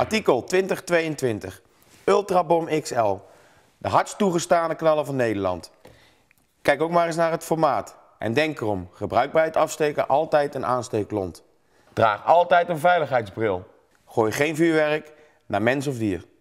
Artikel 2022. Ultrabom XL. De hardst toegestane knallen van Nederland. Kijk ook maar eens naar het formaat. En denk erom, gebruik bij het afsteken altijd een aansteeklont. Draag altijd een veiligheidsbril. Gooi geen vuurwerk naar mens of dier.